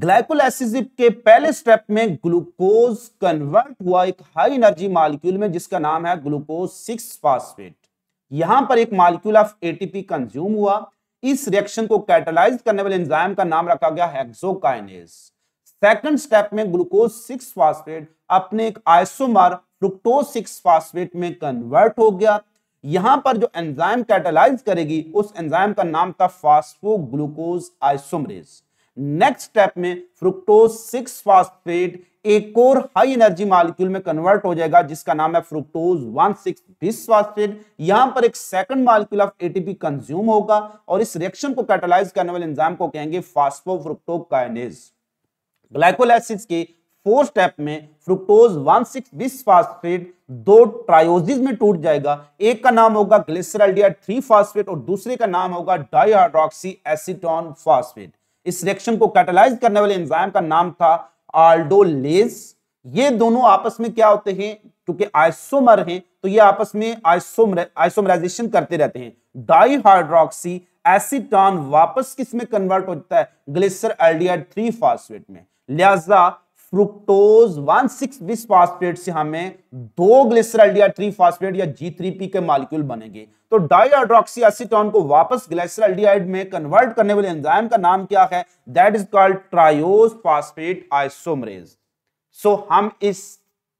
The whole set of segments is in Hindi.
ग्लाइकोलाइसिस के पहले स्टेप में ग्लूकोज कन्वर्ट हुआ एक हाई एनर्जी मालिक्यूल में जिसका नाम है ग्लूकोज सिक्स फास्फेट यहां पर एक मालिक्यूल ऑफ एटीपी कंज्यूम हुआ इस रिएक्शन को कैटलाइज करने वाले एंजाइम का नाम रखा गया हेक्सोकाइनेज सेकंड स्टेप में ग्लूकोज सिक्स फास्फेट अपने एक आइसोमर फ्रुक्टोज सिक्स फास्फेट में कन्वर्ट हो गया यहां पर जो एंजाइम कैटलाइज करेगी उस एंजाइम का नाम था phospho glucose isomerase next step में फ्रुक्टोज सिक्स फास्फेट एक और हाई एनर्जी मालिक्यूल में कन्वर्ट हो जाएगा जिसका नाम है फ्रुक्टोज वन सिक्स बिस्फास्फेट यहां पर एक second molecule of ATP consume होगा और इस रिएक्शन को कैटलाइज करने वाले एंजाइम को कहेंगे फास्फो फ्रुक्टो काइनेज ग्लाइकोलाइसिस के फोर स्टेप में फ्रुक्टोज वन सिक्स बिस्फास्फेट दो ट्रायोजिस में टूट जाएगा एक का नाम होगा ग्लिसरल थ्री फास्फेट और दूसरे का नाम होगा डाईहाइड्रोक्सी एसिटोन फास्फेट इस रिएक्शन को कैटेलाइज करने वाले एंजाइम का नाम था आल्डोलेज ये दोनों आपस में क्या होते हैं क्योंकि आइसोमर हैं तो ये आपस में आइसोमर आइसोमराइजेशन करते रहते हैं डाईहाइड्रोक्सी एसिटॉन वापस किस में कन्वर्ट होता है ग्लिसर एल्डिहाइड थ्री फास्फेट में लिहाजा fructose one six bis phosphate से हमें दो ग्लिसरल या थ्री फास्फेट या जी थ्री पी के मालिक्यूल बनेंगे तो डाईहाइड्रोक्सी एसिटोन को वापस ग्लिसरल में कन्वर्ट करने वाले एंजाइम का नाम क्या है that is called triose phosphate isomerase so हम इस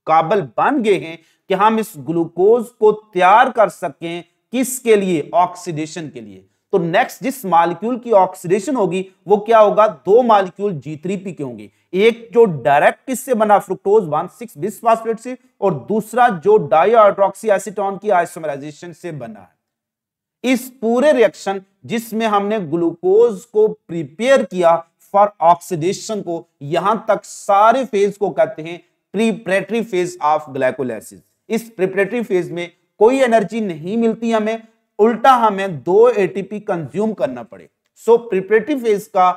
काबल बन गए हैं कि हम इस ग्लूकोज को तैयार कर सकें किसके लिए ऑक्सीडेशन के लिए तो नेक्स्ट जिस मालिक्यूल की ऑक्सीडेशन होगी वो क्या होगा दो मालिक्यूल जी थ्री पी के होंगे एक जो डायरेक्ट किससे बना fructose one six bis phosphate से और दूसरा जो डाईहाइड्रोक्सी एसिटॉन की आइसोमराइजेशन से बना है इस पूरे रिएक्शन जिसमें हमने ग्लूकोज को प्रिपेयर किया फॉर ऑक्सीडेशन को यहां तक सारे फेज को कहते हैं प्रीपरेटरी फेज ऑफ ग्लाइकोलाइसिस इस प्रिपरेटरी फेज में कोई एनर्जी नहीं मिलती हमें उल्टा हमें दो एटीपी कंज्यूम करना पड़े सो प्रिपरेटिव फेज का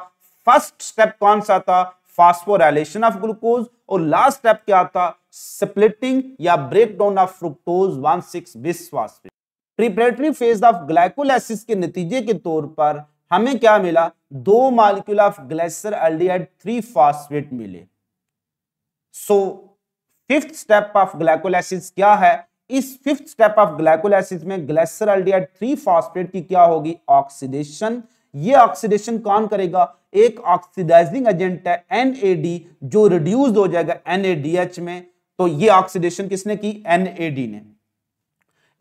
फर्स्ट स्टेप कौन सा था फास्फोराइलेशन ऑफ ग्लूकोज और लास्ट स्टेप क्या था स्प्लिटिंग या break down of fructose one six phosphate preparatory phase of glycolysis के नतीजे के तौर पर हमें क्या मिला दो molecule of glyceraldehyde three phosphate मिले so fifth step of glycolysis क्या है इस फिफ्थ स्टेप ऑफ ग्लाइकोलाइसिस में ग्लेसर थ्री फॉस्फेट की क्या होगी ऑक्सीडेशन ये ऑक्सीडेशन कौन करेगा एक ऑक्सीडाइजिंग एजेंट है एनएडी जो रिड्यूस हो जाएगा एनएडीएच में तो ये ऑक्सीडेशन किसने की एनएडी ने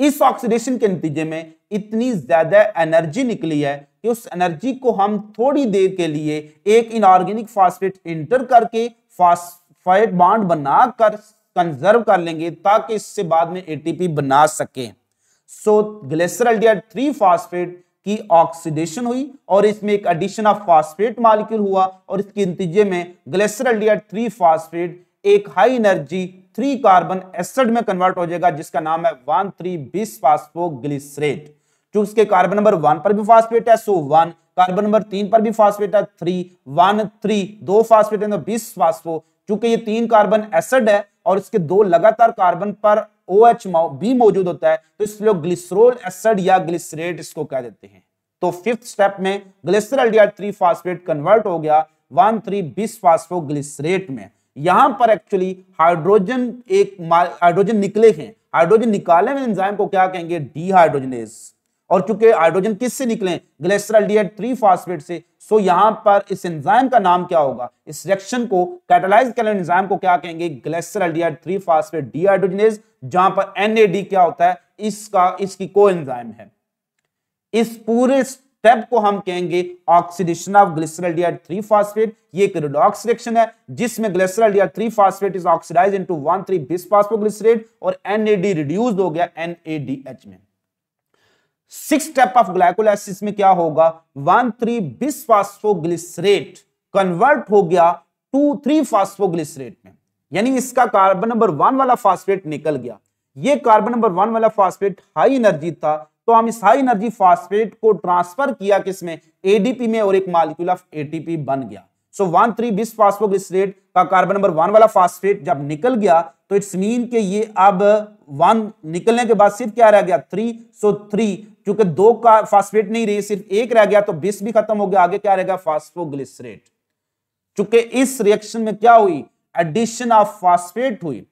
इस ऑक्सीडेशन के नतीजे में इतनी ज्यादा एनर्जी निकली है कि उस एनर्जी को हम थोड़ी देर के लिए एक इनऑर्गेनिक फास्फेट इंटर करके फास्फेट बॉन्ड बनाकर कंजर्व कर लेंगे ताकि इससे बाद में एटीपी बना सके सो ग्लेसरल्डिया थ्री फास्फेट की ऑक्सीडेशन हुई और इसमें एक एडिशन ऑफ फास्फेट मालिक्यूल हुआ और इसके नतीजे में ग्लेसरल्डिया थ्री फास्फेट एक high energy three carbon acid में कन्वर्ट हो जाएगा जिसका नाम है वन थ्री बीस फास्फोग्लिसरेट क्योंकि उसके कार्बन नंबर वन पर भी फास्फेट है सो वन कार्बन नंबर तीन पर भी फास्फेट है थ्री वन थ्री दो फास्फेट है तो बीस फास्फो चूंकि ये तीन कार्बन एसिड है और इसके दो लगातार कार्बन पर ओ एच भी मौजूद होता है तो इसलिए ग्लिसरोल एसिड या ग्लिसरेट इसको कह देते हैं तो फिफ्थ स्टेप में ग्लिसरल थ्री फास्फेट कन्वर्ट हो गया वन थ्री फास्फो ग्लिसरेट में यहां पर एक्चुअली हाइड्रोजन एक हाइड्रोजन निकले हैं हाइड्रोजन निकाले में एंजाइम को क्या कहेंगे डीहाइड्रोजनेस और चूंकि हाइड्रोजन किससे निकले ग्लेसरल डी थ्री फास्फेट से सो यहां पर इस एंजाइम का नाम क्या होगा इस रिएक्शन को कैटेलाइज एंजाइम को क्या कहेंगे glycerol D three phosphate hydrogenase जहां पर एनएडी क्या होता है इसका इसकी को एंजाइम है इस पूरे स्टेप को हम कहेंगे oxidation of glycerol D three phosphate ये एक रिडॉक्स रिएक्शन है जिसमें glycerol D three phosphate is oxidise into one three bisphosphoglycerate और एनएडी रिड्यूस हो गया एनएडीएच में सिक्स स्टेप ऑफ ग्लाइकोलाइसिस में क्या होगा one three bis phosphoglycerate convert हो गया टू थ्री फास्फोग्लिसरेट में यानी इसका कार्बन नंबर वन वाला फास्फेट निकल गया ये कार्बन नंबर वन वाला फास्फेट हाई एनर्जी था तो हम इस हाई एनर्जी फास्फेट को ट्रांसफर किया किसमें एडीपी में और एक मालिक्यूल ऑफ एटीपी बन गया so one three bis phosphoglycerate का कार्बन नंबर वन वाला फास्फेट जब निकल गया तो इट्स मीन के ये अब वन निकलने के बाद सिर्फ क्या रह गया थ्री सो थ्री क्योंकि दो का फास्फेट नहीं रही सिर्फ एक रह गया तो बिस भी खत्म हो गया आगे क्या रहेगा फास्फोग्लिसरेट चूंकि इस रिएक्शन में क्या हुई एडिशन ऑफ फास्फेट हुई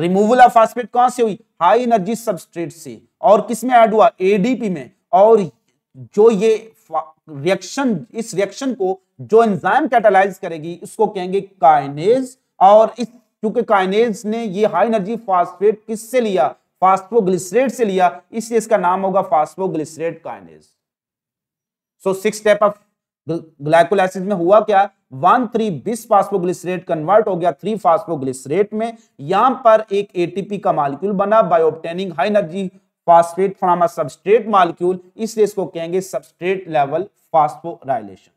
रिमूवल ऑफ फास्फेट कहां से हुई हाई एनर्जी सबस्ट्रेट से और किस में ऐड हुआ एडीपी में और जो ये रिएक्शन इस रिएक्शन को जो एंजाइम कैटालाइज करेगी उसको कहेंगे काइनेज और इस क्योंकि काइनेज ने ये हाई एनर्जी फास्फेट किससे लिया फास्फोग्लिसरेट से लिया इसलिए इसका नाम होगा phosphoglycerate kinase so six step of glycolysis में हुआ क्या one three bis phosphoglycerate convert हो गया थ्री फास्फोग्लिसरेट में यहां पर एक एटीपी का मालिक्यूल बना by obtaining high energy phosphate from a substrate molecule इसलिए इसको कहेंगे substrate level phosphorylation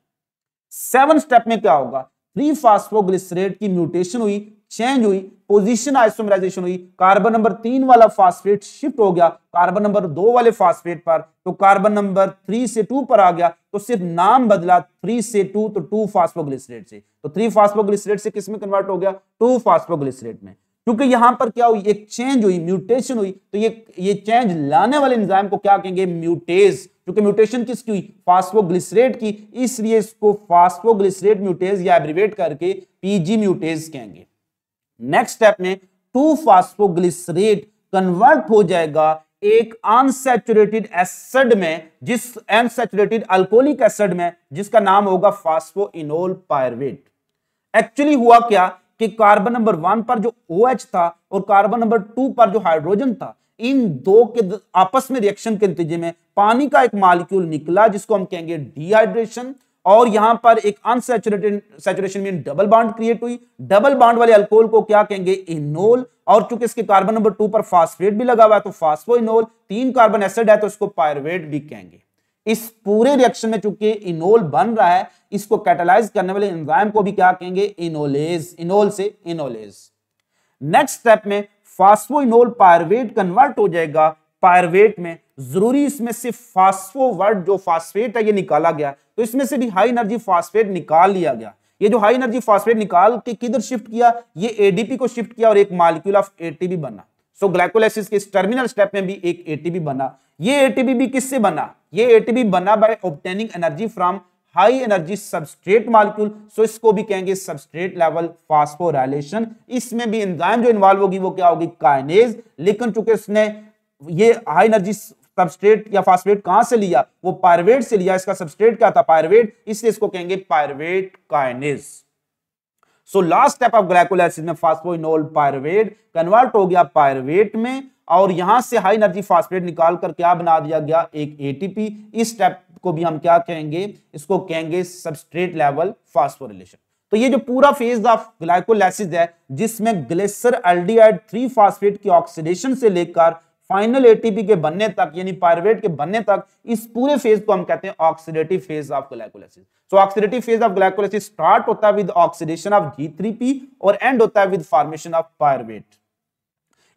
seven step में क्या होगा थ्री फास्फोग्लिसरेट की म्यूटेशन हुई चेंज हुई पोजीशन आइसोमराइजेशन हुई कार्बन नंबर तीन वाला फास्फेट शिफ्ट हो गया कार्बन नंबर दो वाले फास्फेट पर तो कार्बन नंबर थ्री से टू पर आ गया तो सिर्फ नाम बदला थ्री से टू तो टू फास्फोग्लिसरेट से तो थ्री फास्फोग्लिसरेट से किसमें कन्वर्ट हो गया टू फास्फोग्लिसरेट में क्योंकि यहां पर क्या हुई एक चेंज हुई म्यूटेशन हुई तो ये ये चेंज लाने वाले इंजाइम को क्या कहेंगे म्यूटेज क्योंकि म्यूटेशन किसकी हुई फास्फोग्लिसरेट की इसलिए इसको फास्फोग्लिसरेट म्यूटेज या एब्रिवेट करके पीजी म्यूटेज कहेंगे नेक्स्ट स्टेप में टू फास्फोग्लिसरेट कन्वर्ट हो जाएगा एक अनसेचुरेटेड एसिड में जिस अनसेचुरेटेड अल्कोहलिक एसिड में जिसका नाम होगा इनोल पायरवेट एक्चुअली हुआ क्या कि कार्बन नंबर वन पर जो ओ OH था और कार्बन नंबर टू पर जो हाइड्रोजन था इन दो के आपस में रिएक्शन के नतीजे में पानी का एक मालिक्यूल निकला जिसको हम कहेंगे डिहाइड्रेशन और यहां पर एक अनसेचुरेटेड सेचुरेशन में डबल बॉन्ड क्रिएट हुई डबल बॉन्ड वाले अल्कोहल को क्या कहेंगे इनोल और चूंकि इसके कार्बन नंबर टू पर फास्फेट भी लगा हुआ है तो फास्फो इनोल तीन कार्बन एसिड है तो इसको पायरवेट भी कहेंगे इस पूरे रिएक्शन में चूंकि इनोल बन रहा है इसको कैटलाइज करने वाले एंजाइम को भी क्या कहेंगे इनोलेज इनोल से इनोलेज नेक्स्ट स्टेप में फास्फो इनोल पायरवेट कन्वर्ट हो जाएगा पायरवेट में जरूरी इसमें सिर्फ फास्फो वर्ड जो फास्फेट है ये निकाला गया तो इसमें से भी हाई एनर्जी फास्फेट निकाल लिया गया ये जो हाई एनर्जी फास्फेट निकाल के किधर शिफ्ट किया ये एडीपी को शिफ्ट किया और एक मालिक्यूल ऑफ एटीपी बना सो so, ग्लाइकोलाइसिस के टर्मिनल स्टेप में भी एक एटीपी बना ये एटीपी भी किससे बना ये एटीपी बना by obtaining energy from high energy substrate molecule so इसको भी कहेंगे सबस्ट्रेट लेवल फास्फोराइलेशन इसमें भी एंजाइम जो इन्वॉल्व होगी वो क्या होगी काइनेज लेकिन चूंकि इसने ये हाई एनर्जी सबस्ट्रेट या फास्फेट कहां से लिया वो पायरवेट से लिया इसका सबस्ट्रेट क्या था पायरवेट इसलिए इसको कहेंगे pyruvate kinase so last step of glycolysis में फास्फोइनोल पायरवेट कन्वर्ट हो गया पायरवेट में और यहां से हाई एनर्जी फास्फेट निकाल कर क्या बना दिया गया एक एटीपी इस स्टेप को भी हम क्या कहेंगे इसको कहेंगे सबस्ट्रेट लेवल फास्फोरिलेशन तो ये जो पूरा फेज ऑफ ग्लाइकोलाइसिस है जिसमें ग्लेसर एल्डिहाइड थ्री फास्फेट की ऑक्सीडेशन से लेकर फाइनल एटीपी के बनने तक यानी पायरवेट के बनने तक इस पूरे फेज को हम कहते हैं oxidative phase of glycolysis so oxidative phase of glycolysis start होता है विद ऑक्सीडेशन ऑफ जी और एंड होता है विद फॉर्मेशन ऑफ पायरवेट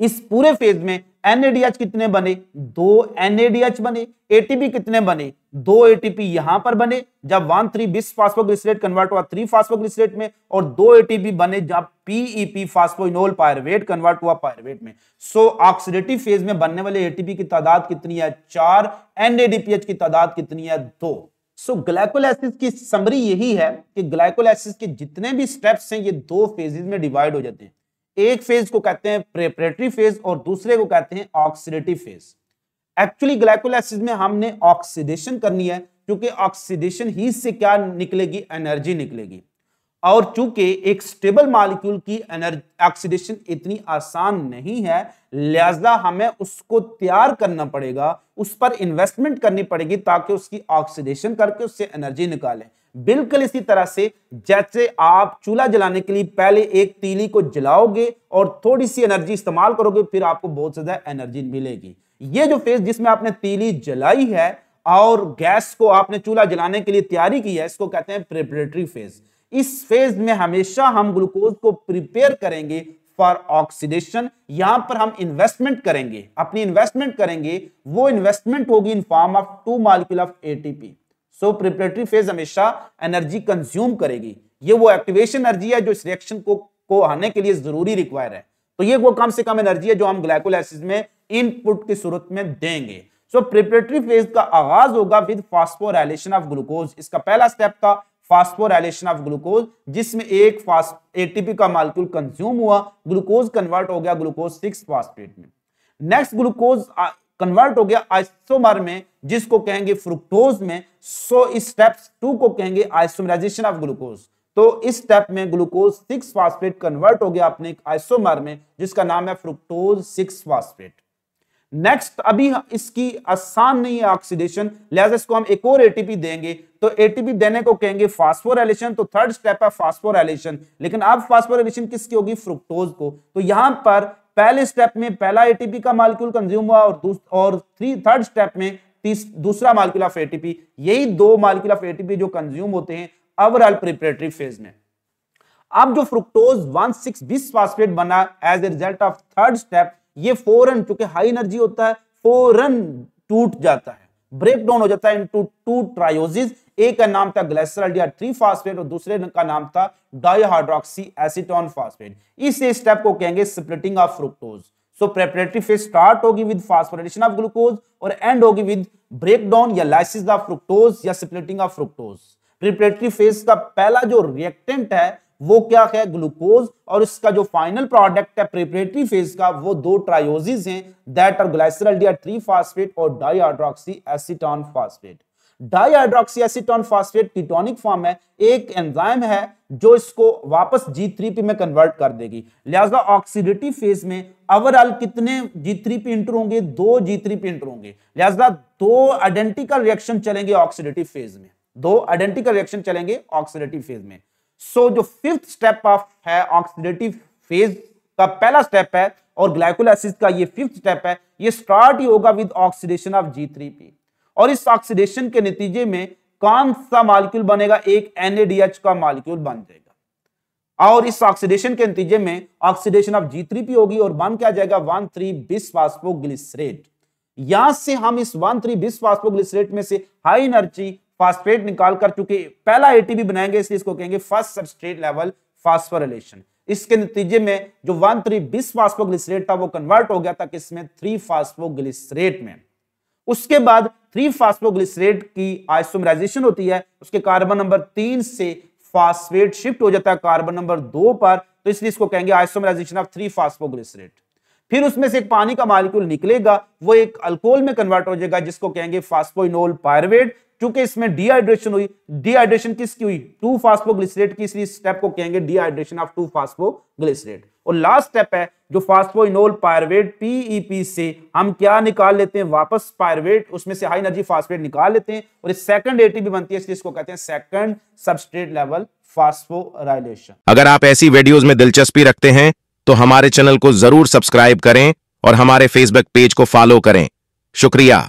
इस पूरे फेज में एनएडीएच कितने बने दो एनएडीएच बने एटीपी कितने बने दो एटीपी यहां पर बने जब one three bis phosphoglycerate convert हुआ थ्री फास्फोग्लिसरेट में और दो एटीपी बने जब पीईपी फास्फोइनोल पायरवेट कन्वर्ट हुआ पायरवेट में सो ऑक्सीडेटिव फेज में बनने वाले एटीपी की तादाद कितनी है चार एनएडीपीएच की तादाद कितनी है दो सो ग्लाइकोलाइसिस की समरी यही है कि ग्लाइकोलाइसिस के जितने भी स्टेप्स हैं ये दो फेजेस में डिवाइड हो जाते हैं एक फेज को कहते हैं प्रेपरेटरी फेज और दूसरे को कहते हैं ऑक्सीडेटिव फेज एक्चुअली ग्लाइकोलाइसिस में हमने ऑक्सीडेशन करनी है क्योंकि ऑक्सीडेशन ही से क्या निकलेगी एनर्जी निकलेगी और चूंकि एक स्टेबल मॉलिक्यूल की एनर्जी ऑक्सीडेशन इतनी आसान नहीं है लिहाजा हमें उसको तैयार करना पड़ेगा उस पर इन्वेस्टमेंट करनी पड़ेगी ताकि उसकी ऑक्सीडेशन करके उससे एनर्जी निकालें बिल्कुल इसी तरह से जैसे आप चूल्हा जलाने के लिए पहले एक तीली को जलाओगे और थोड़ी सी एनर्जी इस्तेमाल करोगे फिर आपको बहुत ज्यादा एनर्जी मिलेगी ये जो फेज जिसमें आपने तीली जलाई है और गैस को आपने चूल्हा जलाने के लिए तैयारी की है इसको कहते हैं प्रिपरेटरी फेज इस फेज में हमेशा हम ग्लूकोज को प्रिपेयर करेंगे फॉर ऑक्सीडेशन यहां पर हम इन्वेस्टमेंट करेंगे अपनी इन्वेस्टमेंट करेंगे वो इन्वेस्टमेंट होगी in form of two molecule of ATP so preparatory phase हमेशा एनर्जी कंज्यूम करेगी ये वो एक्टिवेशन एनर्जी है जो इस रिएक्शन को को आने के लिए जरूरी रिक्वायर है तो ये वो कम से कम एनर्जी है जो हम ग्लाइकोलाइसिस में इनपुट की सूरत में देंगे सो प्रिपरेटरी फेज का आगाज होगा विद फास्फोराइलेशन ऑफ ग्लूकोज इसका पहला स्टेप था फास्फोराइलेशन ऑफ ग्लूकोज जिसमें एक फास्ट एटीपी का मालिक्यूल कंज्यूम हुआ ग्लूकोज कन्वर्ट हो गया ग्लूकोज सिक्स फास्फेट में नेक्स्ट ग्लूकोज कन्वर्ट हो गया आइसोमर में जिसको कहेंगे फ्रुक्टोज में सो इस स्टेप्स टू को कहेंगे आइसोमराइजेशन ऑफ ग्लूकोज तो इस स्टेप में ग्लूकोज सिक्स फास्फेट कन्वर्ट हो गया अपने आइसोमर में जिसका नाम है फ्रुक्टोज सिक्स फास्फेट नेक्स्ट अभी इसकी आसान नहीं है ऑक्सीडेशन लिहाजा इसको हम एक और एटीपी देंगे तो एटीपी देने को कहेंगे फास्फोरेलेशन तो थर्ड स्टेप है फास्फोरेलेशन लेकिन अब फास्फोरेलेशन किसकी होगी फ्रुक्टोज को तो यहां पर पहले स्टेप में पहला एटीपी का मालिक्यूल कंज्यूम हुआ और और थ्री थर्ड स्टेप में दूसरा मालिक्यूल ऑफ एटीपी यही दो मालिक्यूल ऑफ एटीपी जो कंज्यूम होते हैं ओवरऑल प्रिपरेटरी फेज में अब जो fructose one six bis phosphate बना as a result of third step ये फोरन चूंकि हाई एनर्जी होता है फोरन टूट जाता है ब्रेक डाउन हो जाता है इनटू टू ट्रायोजिस एक का नाम था ग्लेसरल या थ्री फास्फेट और दूसरे का नाम था डाइहाइड्रोक्सी एसिटोन फास्फेट इस स्टेप को कहेंगे splitting of fructose so preparatory phase start होगी विद फास्फोरिलेशन ऑफ ग्लूकोज और एंड होगी विद ब्रेकडाउन या लाइसिस ऑफ फ्रुक्टोज या splitting of fructose preparatory phase का पहला जो रिएक्टेंट है वो क्या है ग्लूकोज और इसका जो फाइनल प्रोडक्ट है प्रिपरेटरी फेज का वो दो ट्रायोजिज हैं that are glycerol three phosphate और dihydroxy acetone phosphate dihydroxy dihydroxyacetone phosphate ketonic form है एक एंजाइम है जो इसको वापस जी थ्री पी में कन्वर्ट कर देगी लिहाजा ऑक्सीडेटिव फेज में ओवरऑल कितने जी थ्री पी इंटर होंगे दो जी थ्री पी इंटर होंगे लिहाजा दो आइडेंटिकल रिएक्शन चलेंगे ऑक्सीडेटिव फेज में दो आइडेंटिकल रिएक्शन चलेंगे ऑक्सीडेटिव फेज में सो so, जो फिफ्थ स्टेप ऑफ है ऑक्सीडेटिव फेज का पहला स्टेप है और ग्लाइकोलाइसिस का ये फिफ्थ स्टेप है ये स्टार्ट ही होगा with oxidation of G three P और इस ऑक्सीडेशन के नतीजे में कौन सा मालिक्यूल बनेगा एक एनएडीएच का मालिक्यूल बन जाएगा और इस ऑक्सीडेशन के नतीजे में oxidation of G three P होगी और बन क्या जाएगा वन थ्री बिस फास्फोग्लिसरेट यहां से हम इस वन थ्री बिस फास्फोग्लिसरेट में से हाई एनर्जी फास्फेट निकाल कर चुके पहला एटीपी बनाएंगे इसलिए इसको कहेंगे फर्स्ट सबस्ट्रेट लेवल फास्फोरिलेशन इसके नतीजे में जो वन थ्री बिस फास्फोग्लिसरेट था वो कन्वर्ट हो गया था किसमें थ्री फास्फोग्लिसरेट में उसके बाद थ्री फास्फोग्लिसरेट की आइसोमराइजेशन होती है उसके कार्बन नंबर तीन से फास्फेट शिफ्ट हो जाता है कार्बन नंबर दो पर तो इसलिए इसको कहेंगे आइसोमराइजेशन ऑफ थ्री फास्फोग्लिसरेट फिर उसमें से एक पानी का मालिक्यूल निकलेगा वो एक अल्कोहल में कन्वर्ट हो जाएगा जिसको कहेंगे फास्फोइनोल पायरवेट क्योंकि इसमें डिहाइड्रेशन हुई डिहाइड्रेशन किसकी हुई टू फास्फोग्लिसरेट की इसलिए स्टेप को कहेंगे डिहाइड्रेशन ऑफ टू फास्फोग्लिसरेट और लास्ट स्टेप है जो फास्फोइनोल पायरवेट पीईपी से हम क्या निकाल लेते हैं वापस पायरवेट उसमें से हाई एनर्जी फास्फेट निकाल लेते हैं और सेकंड एटीपी बनती है इसलिए इसको कहते हैं सेकंड सबस्ट्रेट लेवल फास्फोराइलेशन अगर आप ऐसी वीडियोस में दिलचस्पी रखते हैं तो हमारे चैनल को जरूर सब्सक्राइब करें और हमारे फेसबुक पेज को फॉलो करें शुक्रिया